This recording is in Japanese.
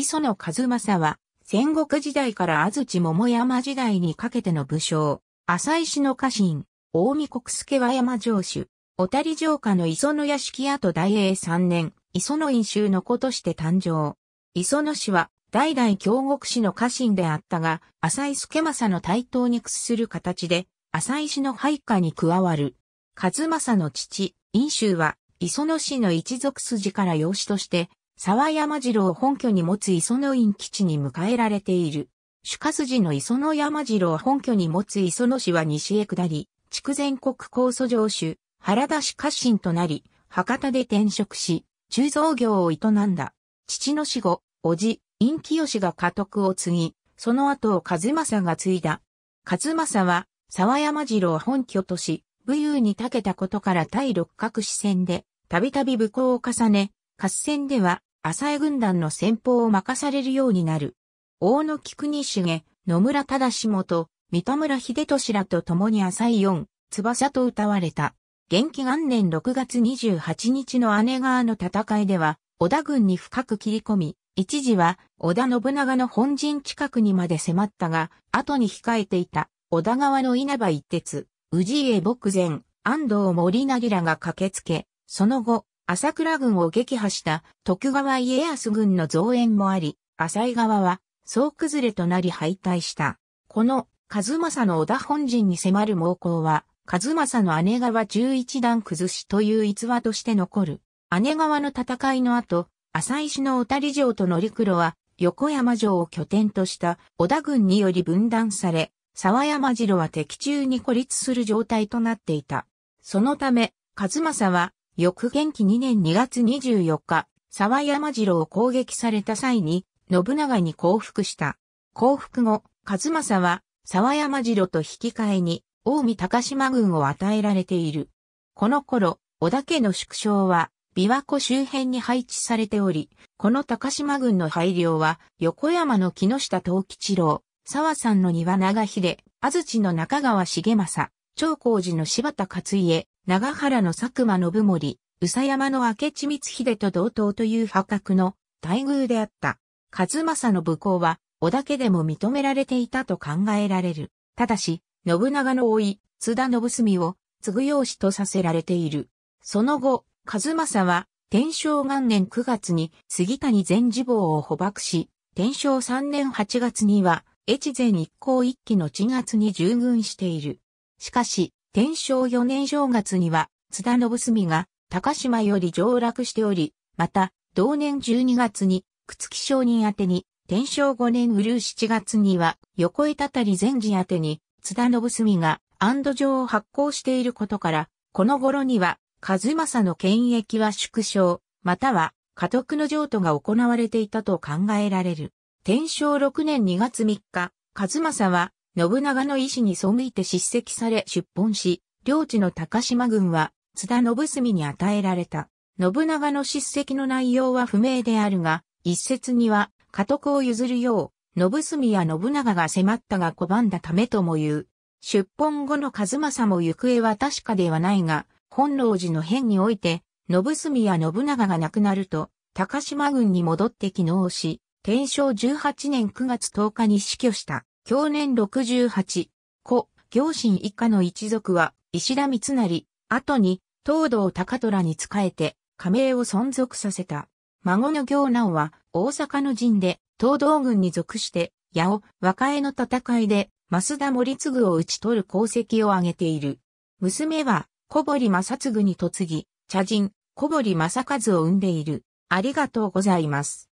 磯野和正は、戦国時代から安土桃山時代にかけての武将、浅井氏の家臣、大見国助和山城主、小谷城下の磯野屋敷跡大英三年、磯野院衆の子として誕生。磯野氏は、代々京極氏の家臣であったが、浅井助政の台頭に屈する形で、浅井氏の配下に加わる。和正の父、院衆は、磯野氏の一族筋から養子として、沢山城を本拠に持つ磯野院基地に迎えられている。主家筋の磯野山城を本拠に持つ磯野市は西へ下り、筑前国高祖城主、原田氏家臣となり、博多で転職し、鋳造業を営んだ。父の死後、叔父、院清が家督を継ぎ、その後を和正が継いだ。和正は、沢山城を本拠とし、武勇に長けたことから対六角四戦で、たびたび武功を重ね、合戦では、浅江軍団の先方を任されるようになる。大野菊に重、野村忠元、三田村秀俊らと共に浅井四、翼と歌われた。元気元年6月28日の姉川の戦いでは、織田軍に深く切り込み、一時は織田信長の本陣近くにまで迫ったが、後に控えていた織田川の稲葉一徹、宇治家牧前、安藤森ならが駆けつけ、その後、朝倉軍を撃破した徳川家康軍の増援もあり、浅井側は総崩れとなり敗退した。この、和正の織田本陣に迫る猛攻は、和正の姉川十一段崩しという逸話として残る。姉川の戦いの後、浅井氏の小谷城と乗黒は、横山城を拠点とした織田軍により分断され、沢山城は敵中に孤立する状態となっていた。そのため、和正は翌元気2年2月24日、沢山城を攻撃された際に、信長に降伏した。降伏後、数正は、沢山城と引き換えに、近江高島軍を与えられている。この頃、織田家の縮小は、琵琶湖周辺に配置されており、この高島軍の配慮は、横山の木下東吉郎、沢さんの庭長秀、安土の中川重政、長光寺の柴田勝家、長原の佐久間信盛、宇佐山の明智光秀と同等という破格の待遇であった。数正の武功は、織田家でも認められていたと考えられる。ただし、信長の甥い、津田信澄を、継ぐ養子とさせられている。その後、数正は、天正元年9月に杉谷全次坊を捕獲し、天正3年8月には、越前一向一揆の地月に従軍している。しかし、天正4年正月には、津田信澄が高島より上落しており、また、同年12月に、朽木商人宛てに、天正5年うるう7月には、横江たたり前時宛てに、津田信澄が、安堵状を発行していることから、この頃には、和正の権益は縮小、または、家督の譲渡が行われていたと考えられる。天正6年2月3日、和正は、信長の意志に背いて叱責され出奔し、領地の高島軍は津田信澄に与えられた。信長の叱責の内容は不明であるが、一説には家督を譲るよう、信澄や信長が迫ったが拒んだためとも言う。出奔後の数正も行方は確かではないが、本能寺の変において、信澄や信長が亡くなると、高島軍に戻って帰能し、天正18年9月10日に死去した。享年68、子、行進一家の一族は、石田三成、後に、東道高虎に仕えて、加盟を存続させた。孫の行南は、大阪の陣で、東道軍に属して、八尾、和解の戦いで、増田森次を討ち取る功績を挙げている。娘は、小堀正次に嫁ぎ、茶人、小堀正和を生んでいる。ありがとうございます。